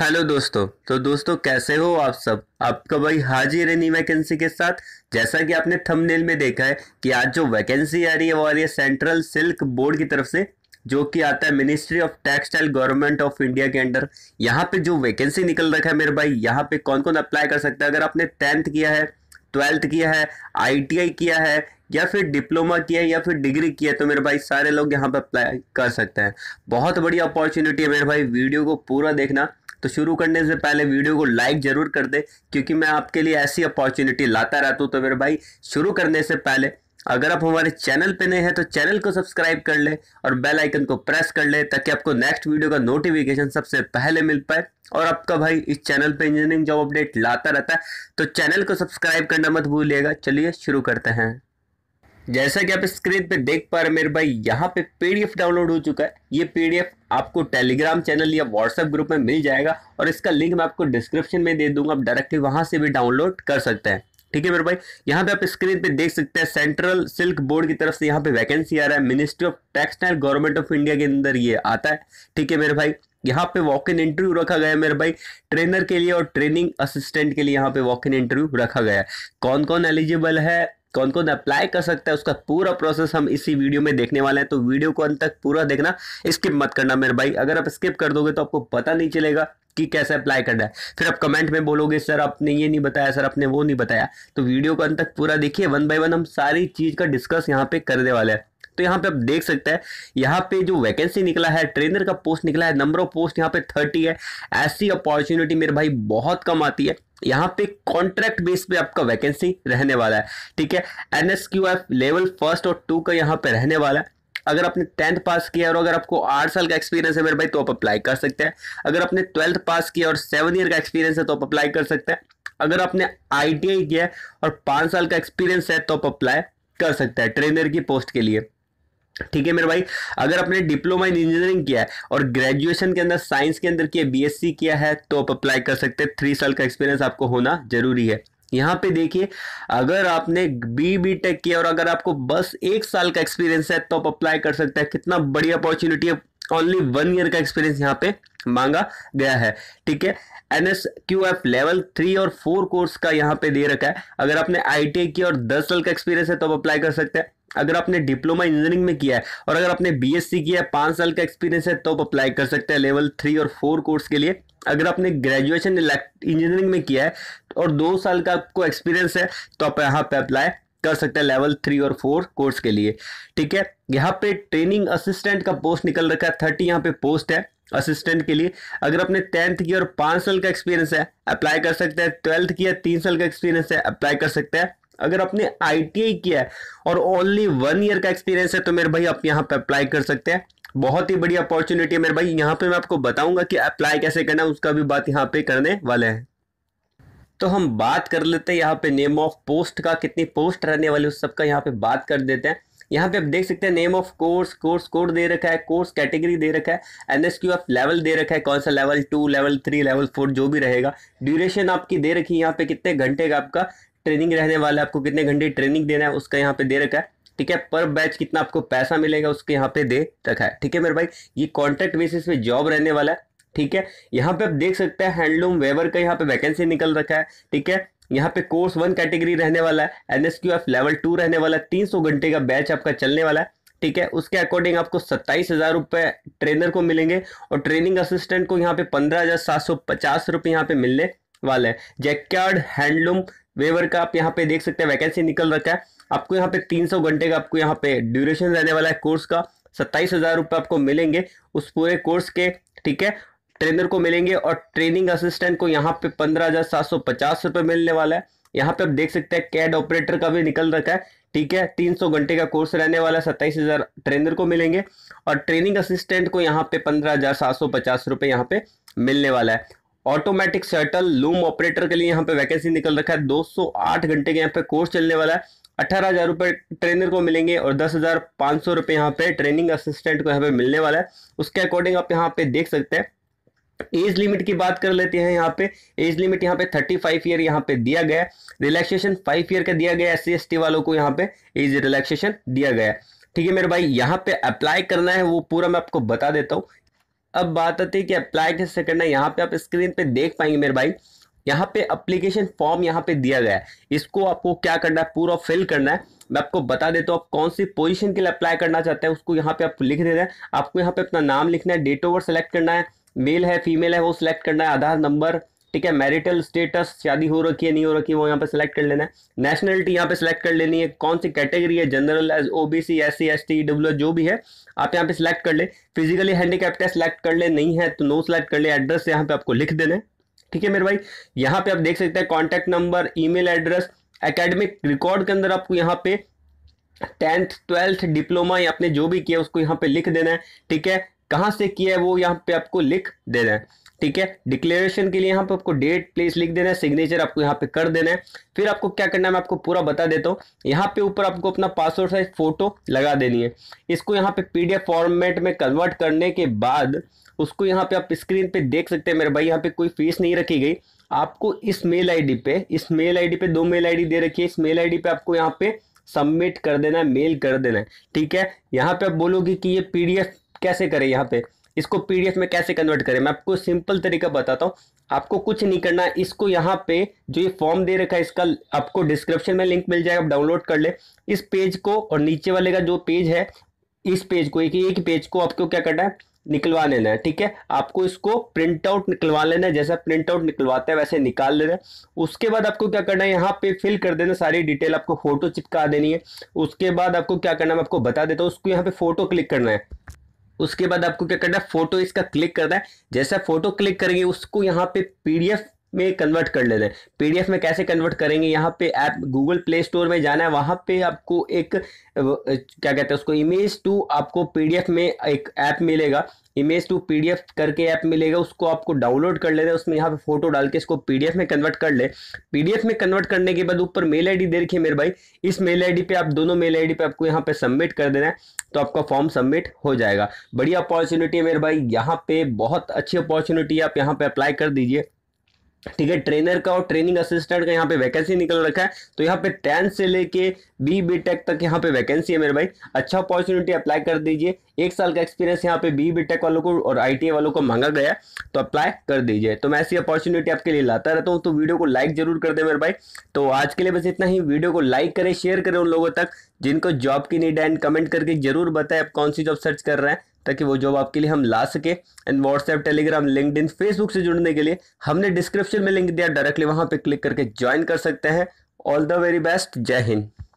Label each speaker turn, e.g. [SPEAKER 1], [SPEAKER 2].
[SPEAKER 1] hello दोस्तों तो दोस्तों कैसे हो आप सब आपका भाई हाजिर है नई वैकेंसी के साथ जैसा कि आपने थंबनेल में देखा है कि आज जो वैकेंसी आ रही है वो आ रही है सेंट्रल सिल्क बोर्ड की तरफ से जो कि आता है ministry of textile government of India के अंडर यहाँ पे जो वैकेंसी निकल रखा है मेरे भाई यहाँ पे कौन कौन अप्लाई कर सकता है अगर आपने टेंथ किया है ट्वेल्थ किया है आई किया है या फिर डिप्लोमा किया है या फिर डिग्री किया तो मेरे भाई सारे लोग यहाँ पे अप्लाई कर सकते हैं बहुत बड़ी अपॉर्चुनिटी है मेरे भाई वीडियो को पूरा देखना तो शुरू करने से पहले वीडियो को लाइक ज़रूर कर दे क्योंकि मैं आपके लिए ऐसी अपॉर्चुनिटी लाता रहता हूँ तो मेरे भाई शुरू करने से पहले अगर आप हमारे चैनल पे नए हैं तो चैनल को सब्सक्राइब कर ले और बेल आइकन को प्रेस कर ले ताकि आपको नेक्स्ट वीडियो का नोटिफिकेशन सबसे पहले मिल पाए और आपका भाई इस चैनल पे इंजीनियरिंग जॉब अपडेट लाता रहता है तो चैनल को सब्सक्राइब करना मत भूलिएगा चलिए शुरू करते हैं जैसा कि आप स्क्रीन पे देख पा रहे मेरे भाई यहाँ पे पीडीएफ डाउनलोड हो चुका है ये पीडीएफ आपको टेलीग्राम चैनल या व्हाट्सएप ग्रुप में मिल जाएगा और इसका लिंक मैं आपको डिस्क्रिप्शन में दे दूंगा आप डायरेक्टली वहां से भी डाउनलोड कर सकते हैं ठीक है मेरे भाई यहाँ पे आप स्क्रीन पे देख सकते हैं सेंट्रल सिल्क बोर्ड की तरफ से यहाँ पे वैकेंसी आ रहा है ministry of textile government of India के अंदर ये आता है ठीक है मेरे भाई यहाँ पे वॉक इन इंटरव्यू रखा गया है मेरे भाई ट्रेनर के लिए और ट्रेनिंग असिस्टेंट के लिए यहाँ पे वॉक इन इंटरव्यू रखा गया है कौन कौन एलिजिबल है कौन कौन अप्लाई कर सकता है उसका पूरा प्रोसेस हम इसी वीडियो में देखने वाले हैं तो वीडियो को अंत तक पूरा देखना स्किप मत करना मेरे भाई अगर आप स्किप कर दोगे तो आपको पता नहीं चलेगा कि कैसे अप्लाई करना है फिर आप कमेंट में बोलोगे सर आपने ये नहीं बताया सर आपने वो नहीं बताया तो वीडियो को अंत तक पूरा देखिए वन बाय वन हम सारी चीज़ का डिस्कस यहाँ पे करने वाले हैं तो यहाँ पे आप देख सकते हैं यहाँ पे जो वैकेंसी निकला है ट्रेनर का पोस्ट निकला है नंबर ऑफ पोस्ट यहाँ पे थर्टी है ऐसी अपॉर्चुनिटी मेरे भाई बहुत कम आती है यहाँ पे कॉन्ट्रैक्ट बेस पे आपका वैकेंसी रहने वाला है ठीक है एन लेवल फर्स्ट और टू का यहाँ पे रहने वाला है अगर आपने टेंथ पास किया और अगर आपको आठ साल का एक्सपीरियंस है मेरे भाई तो आप अप्लाई कर सकते हैं अगर आपने ट्वेल्थ पास किया और सेवन ईयर का एक्सपीरियंस है तो आप अप्लाई कर सकते हैं अगर आपने आई किया और पाँच साल का एक्सपीरियंस है तो आप अप्लाई कर सकते हैं ट्रेनर की पोस्ट के लिए ठीक है मेरे भाई अगर आपने डिप्लोमा इन इंजीनियरिंग किया है और ग्रेजुएशन के अंदर साइंस के अंदर किया बीएससी किया है तो आप अप्लाई कर सकते हैं थ्री साल का एक्सपीरियंस आपको होना जरूरी है यहाँ पे देखिए अगर आपने बी बी टेक किया और अगर आपको बस एक साल का एक्सपीरियंस है तो आप अप्लाई कर सकते हैं कितना बड़ी अपॉर्चुनिटी है ओनली वन ईयर का एक्सपीरियंस यहाँ पे मांगा गया है ठीक है N S Q F level three और फोर कोर्स का यहाँ पे दे रखा है अगर आपने आई टी किया और दस साल का एक्सपीरियंस है तो आप अप्लाई कर सकते हैं अगर आपने डिप्लोमा इंजीनियरिंग में किया है और अगर आपने बीएससी किया है पाँच साल का एक्सपीरियंस है तो आप अप्लाई कर सकते हैं लेवल थ्री और फोर कोर्स के लिए अगर आपने ग्रेजुएशन इंजीनियरिंग में किया है और दो साल का आपको एक्सपीरियंस है तो आप यहाँ पे अप्लाई कर सकते हैं लेवल थ्री और फोर कोर्स के लिए ठीक है यहाँ पे ट्रेनिंग असिस्टेंट का पोस्ट निकल रखा है थर्टी यहाँ पे पोस्ट है असिस्टेंट के लिए अगर आपने टेंथ किया और पाँच साल का एक्सपीरियंस है अप्लाई कर सकते हैं ट्वेल्थ किया तीन साल का एक्सपीरियंस है अप्लाई कर सकते हैं अगर आपने आई किया है और ओनली वन ईयर का एक्सपीरियंस है तो मेरे भाई आप यहाँ पर अप्लाई कर सकते हैं बहुत ही बड़ी अपॉर्चुनिटी है मेरे भाई यहाँ पे मैं आपको बताऊंगा कि अप्लाई कैसे करना है उसका भी बात यहाँ पे करने वाले हैं तो हम बात कर लेते हैं यहाँ पे नेम ऑफ पोस्ट का कितनी पोस्ट रहने वाली उस सबका यहाँ पे बात कर देते हैं यहाँ पे आप देख सकते हैं name of course course code दे रखा है कोर्स कैटेगरी दे रखा है N S Q F level दे रखा है कौन सा level two level three level four जो भी रहेगा ड्यूरेशन आपकी दे रखी है यहाँ पे कितने घंटे का आपका ट्रेनिंग रहने वाला है आपको कितने घंटे ट्रेनिंग देना है उसका यहाँ पे दे रखा है ठीक है पर बैच कितना आपको पैसा मिलेगा उसके यहाँ पे दे रखा है ठीक है मेरे भाई ये कॉन्ट्रैक्ट बेसिस पे जॉब रहने वाला है ठीक है यहाँ पे आप देख सकते हैं हैंडलूम वेबर का यहाँ पे वैकेंसी निकल रखा है ठीक है यहाँ पे कोर्स वन कैटेगरी रहने वाला है एफ लेवल टू रहने वाला है तीन सौ घंटे का बैच आपका चलने वाला है ठीक है उसके अकॉर्डिंग आपको सत्ताईस हज़ार रुपये ट्रेनर को मिलेंगे और ट्रेनिंग असिस्टेंट को यहाँ पे पंद्रह हज़ार सात सौ पचास रुपये यहाँ पे मिलने वाले हैं जैक्यार्ड हैंडलूम वेवर का आप यहाँ पे देख सकते हैं वैकेंसी निकल रखा है आपको यहाँ पे तीन सौ घंटे का आपको यहाँ पे ड्यूरेशन रहने वाला है कोर्स का सत्ताईस हज़ार रुपये आपको मिलेंगे उस पूरे कोर्स के ठीक है ट्रेनर को मिलेंगे और ट्रेनिंग असिस्टेंट को यहाँ पे पंद्रह हज़ार सात सौ पचास रुपये मिलने वाला है यहाँ पे आप देख सकते हैं कैड ऑपरेटर का भी निकल रखा है ठीक है तीन सौ घंटे का कोर्स रहने वाला है सत्ताईस हज़ार ट्रेनर को मिलेंगे और ट्रेनिंग असिस्टेंट को यहाँ पे पंद्रह हज़ार सात सौ पचास रुपये यहाँ पे मिलने वाला है ऑटोमेटिक शटल लूम ऑपरेटर के लिए यहाँ पे वैकेंसी निकल रखा है 208 घंटे के यहाँ पे कोर्स चलने वाला है अठारह हजार रुपये ट्रेनर को मिलेंगे और दस हजार पाँच सौ रुपये यहाँ पे ट्रेनिंग असिस्टेंट को यहाँ पे मिलने वाला है उसके अकॉर्डिंग आप यहाँ पे देख सकते हैं एज लिमिट की बात कर लेते हैं यहाँ पे एज लिमिट यहाँ पे थर्टी फाइव ईयर यहाँ पे दिया गया है रिलैक्सेशन फाइव ईयर का दिया गया एस सी वालों को यहाँ पे एज रिलैक्सेशन दिया गया है ठीक है मेरे भाई यहाँ पे अप्लाई करना है वो पूरा मैं आपको बता देता हूँ अब बात आती है कि अप्लाई कैसे करना है यहाँ पे आप स्क्रीन पे देख पाएंगे मेरे भाई यहाँ पे अप्लीकेशन फॉर्म यहाँ पे दिया गया है इसको आपको क्या करना है पूरा फिल करना है मैं आपको बता देता हूँ आप कौन सी पोजीशन के लिए अप्लाई करना चाहते हैं उसको यहाँ पे आप लिख देना है आपको यहाँ पे अपना नाम लिखना है डेट ऑफ बर्थ सेलेक्ट करना है मेल है फीमेल है वो सिलेक्ट करना है आधार नंबर ठीक है मैरिटल स्टेटस शादी हो रखी है नहीं हो रखी है वो यहाँ पे सिलेक्ट कर लेना है नेशनलिटी यहाँ पे सिलेक्ट कर लेनी है कौन सी कैटेगरी है general as OBC S C S T W जो भी है आप यहाँ पे सिलेक्ट कर ले फिजिकली हैंडीकैप का सिलेक्ट कर ले नहीं है तो नो सिलेक्ट कर ले एड्रेस यहाँ पे आपको लिख देना है ठीक है मेरे भाई यहाँ पे आप देख सकते हैं contact number email address academic record के अंदर आपको यहाँ पे टेंथ ट्वेल्थ डिप्लोमा या आपने जो भी किया उसको यहाँ पे लिख देना है ठीक है कहाँ से किया है वो यहाँ पे आपको लिख देना है ठीक है डिक्लेरेशन के लिए यहाँ पे आपको डेट प्लेस लिख देना है सिग्नेचर आपको यहाँ पे कर देना है फिर आपको क्या करना है मैं आपको पूरा बता देता हूँ यहाँ पे ऊपर आपको अपना पासवर्ड साइज फोटो लगा देनी है इसको यहाँ पे पीडीएफ फॉर्मेट में कन्वर्ट करने के बाद उसको यहाँ पे आप स्क्रीन पे देख सकते हैं मेरे भाई यहाँ पे कोई फीस नहीं रखी गई आपको इस मेल आई पे इस मेल आई पे दो मेल आई दे रखी है इस मेल आई पे आपको यहाँ पे सबमिट कर देना है मेल कर देना है ठीक है यहाँ पे आप बोलोगे कि ये पीडीएफ कैसे करें यहाँ पे इसको पीडीएफ में कैसे कन्वर्ट करें मैं आपको सिंपल तरीका बताता हूँ आपको कुछ नहीं करना इसको यहाँ पे जो ये फॉर्म दे रखा है इसका आपको डिस्क्रिप्शन में लिंक मिल जाएगा आप डाउनलोड कर ले इस पेज को और नीचे वाले का जो पेज है इस पेज को एक एक पेज को आपको क्या करना है निकलवा लेना है ठीक है आपको इसको प्रिंट आउट निकलवा लेना है जैसा प्रिंट आउट निकलवाते हैं वैसे निकाल लेना है उसके बाद आपको क्या करना है यहाँ पे फिल कर देना सारी डिटेल आपको फोटो चिपका देनी है उसके बाद आपको क्या करना है मैं आपको बता देता हूँ उसको यहाँ पे फोटो क्लिक करना है उसके बाद आपको क्या करना है फोटो इसका क्लिक करना है जैसा फोटो क्लिक करेंगे उसको यहाँ पे पीडीएफ में कन्वर्ट कर लेते हैं पीडीएफ में कैसे कन्वर्ट करेंगे यहाँ पे ऐप गूगल प्ले स्टोर में जाना है वहाँ पे आपको एक क्या कहते हैं उसको इमेज टू आपको पीडीएफ में एक ऐप मिलेगा इमेज टू पीडीएफ करके ऐप मिलेगा उसको आपको डाउनलोड कर लेना हैं उसमें यहाँ पे फोटो डाल के इसको पीडीएफ में कन्वर्ट कर ले पीडीएफ में कन्वर्ट करने के बाद ऊपर मेल आई दे है मेरे भाई इस मेल डी पे आप दोनों मेल डी पे आपको यहाँ पे सबमिट कर देना है तो आपका फॉर्म सबमिट हो जाएगा बड़ी अपॉर्चुनिटी है मेरे भाई यहाँ पे बहुत अच्छी अपॉर्चुनिटी है आप यहाँ पे अप्लाई कर दीजिए ठीक है ट्रेनर का और ट्रेनिंग असिस्टेंट का यहाँ पे वैकेंसी निकल रखा है तो यहाँ पे टेंथ से लेके बी बी टेक तक यहाँ पे वैकेंसी है मेरे भाई अच्छा अपॉर्चुनिटी अप्लाई कर दीजिए एक साल का एक्सपीरियंस यहाँ पे बी बी टेक वालों को और आई वालों को मांगा गया तो अप्लाई कर दीजिए तो मैं ऐसी अपॉर्चुनिटी आपके लिए लाता रहता हूँ तो वीडियो को लाइक जरूर कर दे मेरे भाई तो आज के लिए बस इतना ही वीडियो को लाइक करें शेयर करें उन लोगों तक जिनको जॉब की नीड है एंड कमेंट करके जरूर बताए आप कौन सी जॉब सर्च कर रहे हैं ताकि वो जॉब आपके लिए हम ला सके and WhatsApp Telegram LinkedIn Facebook से जुड़ने के लिए हमने डिस्क्रिप्शन में लिंक दिया डायरेक्टली वहां पर क्लिक करके ज्वाइन कर सकते हैं ऑल द वेरी बेस्ट जय हिंद